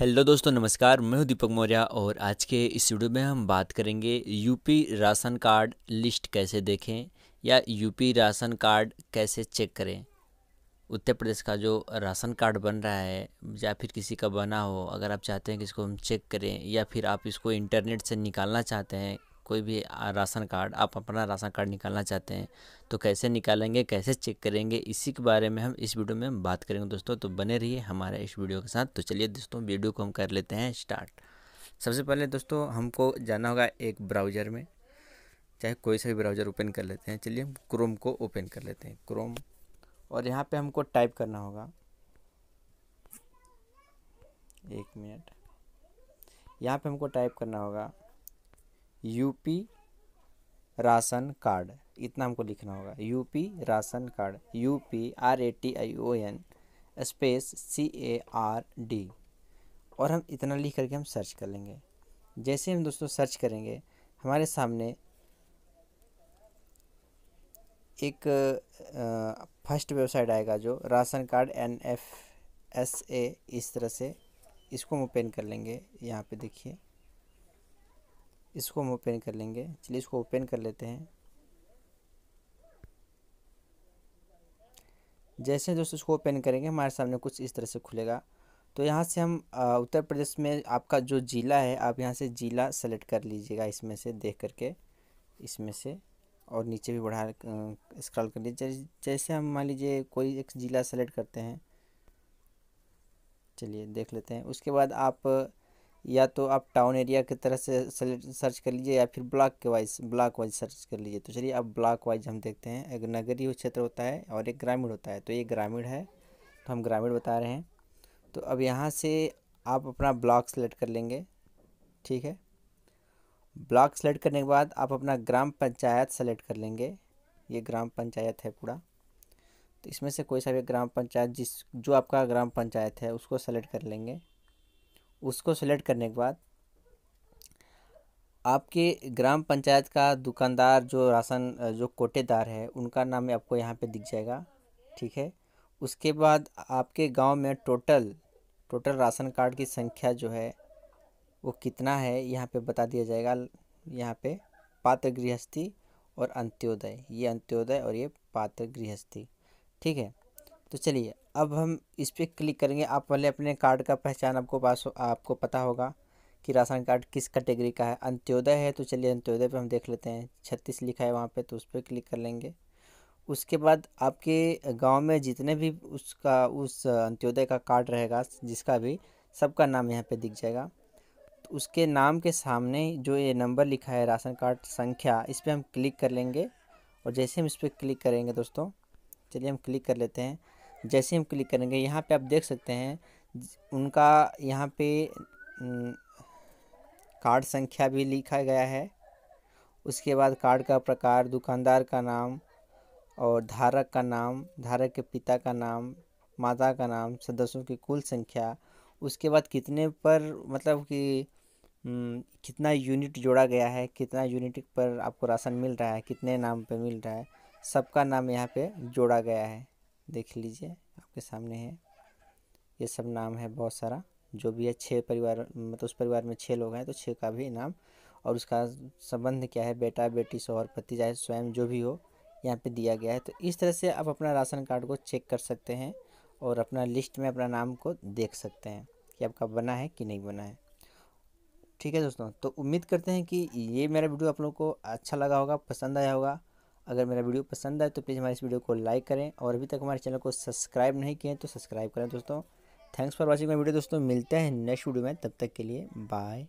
hello दोस्तों नमस्कार मैं हूं दीपक मौर्य और आज के इस वीडियो में हम बात करेंगे यूपी राशन कार्ड लिस्ट कैसे देखें या यूपी राशन कार्ड कैसे चेक करें उत्तर प्रदेश का जो राशन कार्ड बन रहा है या फिर किसी का बना हो अगर आप चाहते हैं कि इसको हम चेक करें या फिर आप इसको इंटरनेट से निकालना चाहते हैं कोई भी राशन कार्ड आप अपना राशन कार्ड निकालना चाहते हैं तो कैसे निकालेंगे कैसे चेक करेंगे इसी के बारे में हम इस वीडियो में बात करेंगे दोस्तों तो बने रहिए हमारे इस वीडियो के साथ तो चलिए दोस्तों वीडियो को हम कर लेते हैं स्टार्ट सबसे पहले दोस्तों हमको जाना होगा एक ब्राउज़र में चाहे कोई सा भी ब्राउज़र ओपन कर लेते हैं चलिए हम क्रोम को ओपन कर लेते हैं क्रोम और यहाँ पे हमको टाइप करना होगा एक मिनट यहाँ पे हमको टाइप करना होगा यूपी राशन कार्ड इतना हमको लिखना होगा UP ration card UP R A T I O N space C A R D और हम इतना लिख करके हम सर्च कर लेंगे जैसे हम दोस्तों सर्च करेंगे हमारे सामने एक फर्स्ट वेबसाइट आएगा जो ration card N F S A इस तरह से इसको हम ओपन कर लेंगे यहाँ पे देखिए इसको हम ओपन कर लेंगे चलिए इसको ओपन कर लेते हैं जैसे दोस्तों इसको ओपन करेंगे हमारे सामने कुछ इस तरह से खुलेगा तो यहाँ से हम उत्तर प्रदेश में आपका जो ज़िला है आप यहाँ से ज़िला सेलेक्ट कर लीजिएगा इसमें से देख करके इसमें से और नीचे भी बढ़ा स्क्रॉल कर लीजिए जैसे हम मान लीजिए कोई एक ज़िला सेलेक्ट करते हैं चलिए देख लेते हैं उसके बाद आप या तो आप टाउन एरिया की तरह से सर्च कर लीजिए या फिर ब्लॉक के वाइज ब्लॉक वाइज सर्च कर लीजिए तो चलिए अब ब्लॉक वाइज हम देखते हैं एक नगरीय क्षेत्र होता है और एक ग्रामीण होता है तो ये ग्रामीण है तो हम ग्रामीण बता रहे हैं तो अब यहाँ से आप अपना ब्लॉक सेलेक्ट कर लेंगे ठीक है ब्लॉक सेलेक्ट करने के बाद आप अपना ग्राम पंचायत सेलेक्ट कर लेंगे ये ग्राम पंचायत है पूरा तो इसमें से कोई सा भी ग्राम पंचायत जिस जो आपका ग्राम पंचायत है उसको सेलेक्ट कर लेंगे उसको सेलेक्ट करने के बाद आपके ग्राम पंचायत का दुकानदार जो राशन जो कोटेदार है उनका नाम आपको यहाँ पे दिख जाएगा ठीक है उसके बाद आपके गांव में टोटल टोटल राशन कार्ड की संख्या जो है वो कितना है यहाँ पे बता दिया जाएगा यहाँ पे पात्र गृहस्थी और अंत्योदय ये अंत्योदय और ये पात्र गृहस्थी ठीक है तो चलिए अब हम इस पर क्लिक करेंगे आप पहले अपने कार्ड का पहचान आपको पास हो, आपको पता होगा कि राशन कार्ड किस कैटेगरी का है अंत्योदय है तो चलिए अंत्योदय पे हम देख लेते हैं छत्तीस लिखा है वहाँ पे तो उस पर क्लिक कर लेंगे उसके बाद आपके गांव में जितने भी उसका उस अंत्योदय का कार्ड रहेगा जिसका भी सबका नाम यहाँ पे दिख जाएगा तो उसके नाम के सामने जो ये नंबर लिखा है राशन कार्ड संख्या इस पर हम क्लिक कर लेंगे और जैसे हम इस पर क्लिक करेंगे दोस्तों चलिए हम क्लिक कर लेते हैं जैसे हम क्लिक करेंगे यहाँ पे आप देख सकते हैं उनका यहाँ पे कार्ड संख्या भी लिखा गया है उसके बाद कार्ड का प्रकार दुकानदार का नाम और धारक का नाम धारक के पिता का नाम माता का नाम सदस्यों की कुल संख्या उसके बाद कितने पर मतलब कि कितना यूनिट जोड़ा गया है कितना यूनिट पर आपको राशन मिल रहा है कितने नाम पे मिल रहा है सबका नाम यहाँ पे जोड़ा गया है देख लीजिए आपके सामने है ये सब नाम है बहुत सारा जो भी है छः परिवार मतलब उस परिवार में छः लोग हैं तो छः का भी नाम और उसका संबंध क्या है बेटा बेटी शोहर पति चाहे स्वयं जो भी हो यहाँ पे दिया गया है तो इस तरह से आप अपना राशन कार्ड को चेक कर सकते हैं और अपना लिस्ट में अपना नाम को देख सकते हैं कि आपका बना है कि नहीं बना है ठीक है दोस्तों तो उम्मीद करते हैं कि ये मेरा वीडियो आप लोगों को अच्छा लगा होगा पसंद आया होगा अगर मेरा वीडियो पसंद आए तो प्लीज़ हमारे इस वीडियो को लाइक करें और अभी तक हमारे चैनल को सब्सक्राइब नहीं किए तो सब्सक्राइब करें दोस्तों thanks for watching my video दोस्तों मिलते हैं नेक्स्ट वीडियो में तब तक के लिए बाय